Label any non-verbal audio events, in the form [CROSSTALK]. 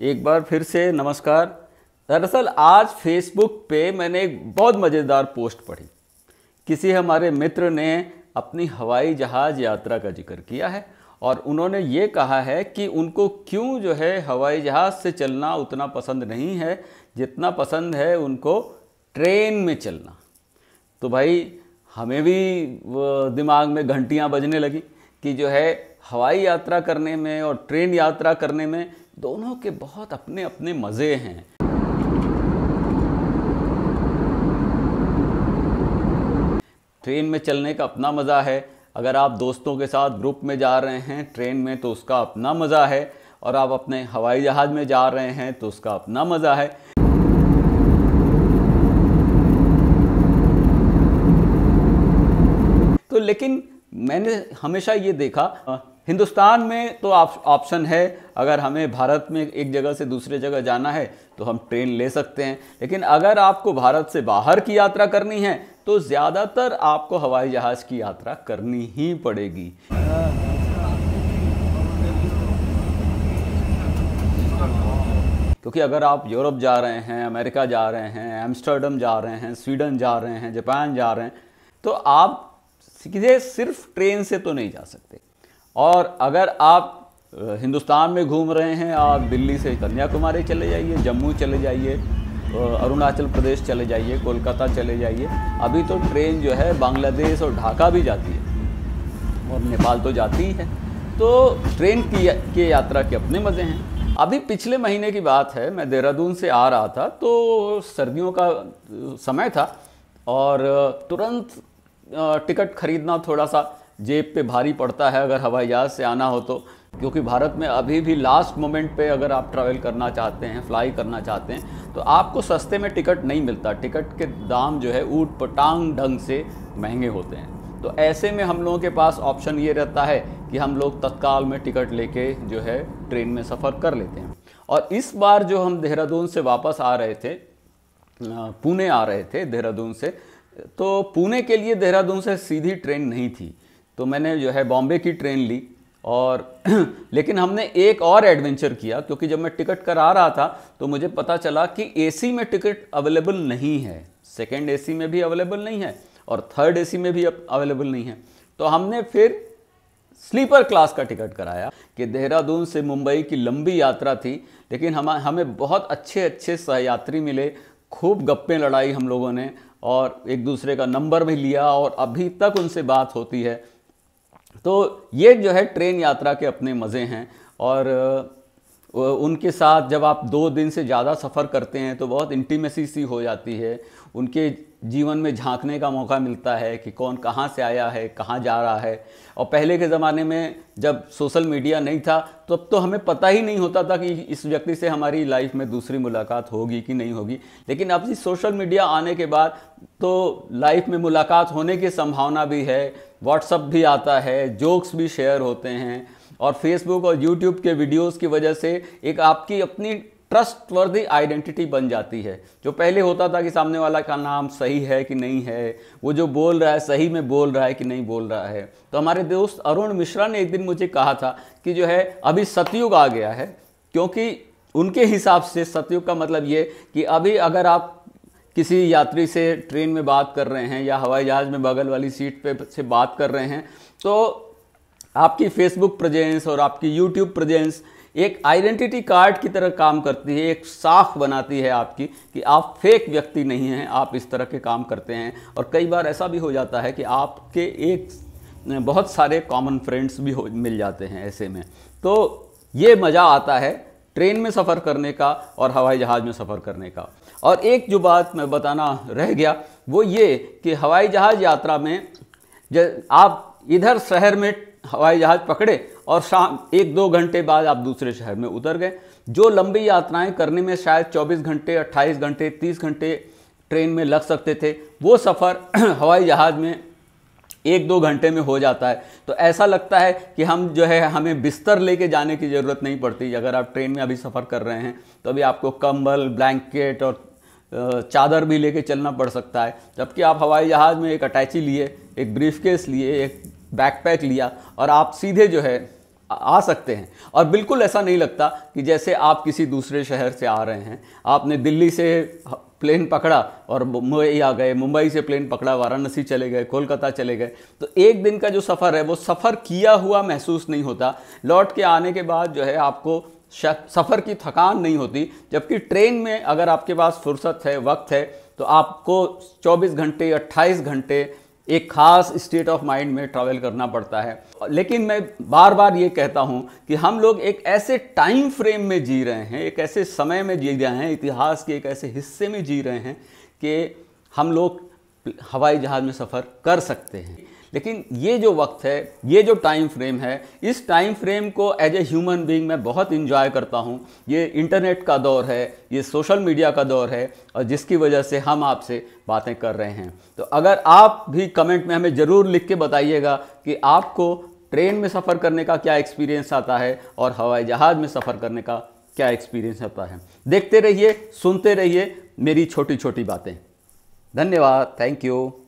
एक बार फिर से नमस्कार दरअसल आज फेसबुक पे मैंने एक बहुत मज़ेदार पोस्ट पढ़ी किसी हमारे मित्र ने अपनी हवाई जहाज़ यात्रा का जिक्र किया है और उन्होंने ये कहा है कि उनको क्यों जो है हवाई जहाज़ से चलना उतना पसंद नहीं है जितना पसंद है उनको ट्रेन में चलना तो भाई हमें भी दिमाग में घंटियाँ बजने लगी कि जो है हवाई यात्रा करने में और ट्रेन यात्रा करने में दोनों के बहुत अपने अपने मज़े हैं ट्रेन में चलने का अपना मज़ा है अगर आप दोस्तों के साथ ग्रुप में जा रहे हैं ट्रेन में तो उसका अपना मज़ा है और आप अपने हवाई जहाज़ में जा रहे हैं तो उसका अपना मज़ा है तो लेकिन मैंने हमेशा ये देखा हिंदुस्तान में तो ऑप्शन है अगर हमें भारत में एक जगह से दूसरे जगह जाना है तो हम ट्रेन ले सकते हैं लेकिन अगर आपको भारत से बाहर की यात्रा करनी है तो ज़्यादातर आपको हवाई जहाज़ की यात्रा करनी ही पड़ेगी क्योंकि अगर आप यूरोप जा रहे हैं अमेरिका जा रहे हैं एम्स्टर्डम जा रहे हैं स्वीडन जा रहे हैं जापान जा रहे हैं तो आप सीधे सिर्फ ट्रेन से तो नहीं जा सकते और अगर आप हिंदुस्तान में घूम रहे हैं आप दिल्ली से कन्याकुमारी चले जाइए जम्मू चले जाइए अरुणाचल प्रदेश चले जाइए कोलकाता चले जाइए अभी तो ट्रेन जो है बांग्लादेश और ढाका भी जाती है और नेपाल तो जाती ही है तो ट्रेन की के यात्रा के अपने मज़े हैं अभी पिछले महीने की बात है मैं देहरादून से आ रहा था तो सर्दियों का समय था और तुरंत टिकट खरीदना थोड़ा सा जेब पे भारी पड़ता है अगर हवाई जहाज़ से आना हो तो क्योंकि भारत में अभी भी लास्ट मोमेंट पे अगर आप ट्रैवल करना चाहते हैं फ्लाई करना चाहते हैं तो आपको सस्ते में टिकट नहीं मिलता टिकट के दाम जो है ऊट पटांग ढंग से महंगे होते हैं तो ऐसे में हम लोगों के पास ऑप्शन ये रहता है कि हम लोग तत्काल में टिकट लेके जो है ट्रेन में सफ़र कर लेते हैं और इस बार जो हम देहरादून से वापस आ रहे थे पुणे आ रहे थे देहरादून से तो पुणे के लिए देहरादून से सीधी ट्रेन नहीं थी तो मैंने जो है बॉम्बे की ट्रेन ली और [CLEARS THROAT] लेकिन हमने एक और एडवेंचर किया क्योंकि जब मैं टिकट करा रहा था तो मुझे पता चला कि एसी में टिकट अवेलेबल नहीं है सेकेंड एसी में भी अवेलेबल नहीं है और थर्ड एसी में भी अवेलेबल नहीं है तो हमने फिर स्लीपर क्लास का टिकट कराया कि देहरादून से मुंबई की लंबी यात्रा थी लेकिन हम हमें बहुत अच्छे अच्छे सहयात्री मिले खूब गप्पें लड़ाई हम लोगों ने और एक दूसरे का नंबर भी लिया और अभी तक उनसे बात होती है तो ये जो है ट्रेन यात्रा के अपने मज़े हैं और उनके साथ जब आप दो दिन से ज़्यादा सफ़र करते हैं तो बहुत इंटीमेसी सी हो जाती है उनके जीवन में झांकने का मौका मिलता है कि कौन कहाँ से आया है कहाँ जा रहा है और पहले के ज़माने में जब सोशल मीडिया नहीं था तो तो हमें पता ही नहीं होता था कि इस व्यक्ति से हमारी लाइफ में दूसरी मुलाकात होगी कि नहीं होगी लेकिन अब जी सोशल मीडिया आने के बाद तो लाइफ में मुलाकात होने की संभावना भी है व्हाट्सअप भी आता है जोक्स भी शेयर होते हैं और फेसबुक और यूट्यूब के वीडियोस की वजह से एक आपकी अपनी ट्रस्ट वर्दी आइडेंटिटी बन जाती है जो पहले होता था कि सामने वाला का नाम सही है कि नहीं है वो जो बोल रहा है सही में बोल रहा है कि नहीं बोल रहा है तो हमारे दोस्त अरुण मिश्रा ने एक दिन मुझे कहा था कि जो है अभी सतयुग आ गया है क्योंकि उनके हिसाब से सतयुग का मतलब ये कि अभी अगर आप किसी यात्री से ट्रेन में बात कर रहे हैं या हवाई जहाज़ में बगल वाली सीट पे से बात कर रहे हैं तो आपकी फेसबुक प्रेजेंस और आपकी यूट्यूब प्रेजेंस एक आइडेंटिटी कार्ड की तरह काम करती है एक साख बनाती है आपकी कि आप फेक व्यक्ति नहीं हैं आप इस तरह के काम करते हैं और कई बार ऐसा भी हो जाता है कि आपके एक बहुत सारे कॉमन फ्रेंड्स भी हो मिल जाते हैं ऐसे में तो ये मज़ा आता है ट्रेन में सफ़र करने का और हवाई जहाज़ में सफ़र करने का और एक जो बात मैं बताना रह गया वो ये कि हवाई जहाज़ यात्रा में आप इधर शहर में हवाई जहाज़ पकड़े और शाम एक दो घंटे बाद आप दूसरे शहर में उतर गए जो लंबी यात्राएं करने में शायद 24 घंटे 28 घंटे 30 घंटे ट्रेन में लग सकते थे वो सफ़र [CLEARS THROAT] हवाई जहाज़ में एक दो घंटे में हो जाता है तो ऐसा लगता है कि हम जो है हमें बिस्तर लेके जाने की ज़रूरत नहीं पड़ती अगर आप ट्रेन में अभी सफ़र कर रहे हैं तो अभी आपको कंबल ब्लैंकेट और चादर भी लेके चलना पड़ सकता है जबकि आप हवाई जहाज़ में एक अटैची लिए एक ब्रीफकेस लिए एक बैकपैक लिया और आप सीधे जो है आ सकते हैं और बिल्कुल ऐसा नहीं लगता कि जैसे आप किसी दूसरे शहर से आ रहे हैं आपने दिल्ली से प्लेन पकड़ा और मुंबई आ गए मुंबई से प्लेन पकड़ा वाराणसी चले गए कोलकाता चले गए तो एक दिन का जो सफ़र है वो सफ़र किया हुआ महसूस नहीं होता लौट के आने के बाद जो है आपको सफ़र की थकान नहीं होती जबकि ट्रेन में अगर आपके पास फुर्सत है वक्त है तो आपको 24 घंटे 28 घंटे एक खास स्टेट ऑफ माइंड में ट्रैवल करना पड़ता है लेकिन मैं बार बार ये कहता हूँ कि हम लोग एक ऐसे टाइम फ्रेम में जी रहे हैं एक ऐसे समय में जी रहे हैं इतिहास के एक ऐसे हिस्से में जी रहे हैं कि हम लोग हवाई जहाज़ में सफ़र कर सकते हैं लेकिन ये जो वक्त है ये जो टाइम फ्रेम है इस टाइम फ्रेम को एज ए ह्यूमन बीइंग मैं बहुत इन्जॉय करता हूँ ये इंटरनेट का दौर है ये सोशल मीडिया का दौर है और जिसकी वजह से हम आपसे बातें कर रहे हैं तो अगर आप भी कमेंट में हमें ज़रूर लिख के बताइएगा कि आपको ट्रेन में सफ़र करने का क्या एक्सपीरियंस आता है और हवाई जहाज़ में सफ़र करने का क्या एक्सपीरियंस आता है देखते रहिए सुनते रहिए मेरी छोटी छोटी बातें धन्यवाद थैंक यू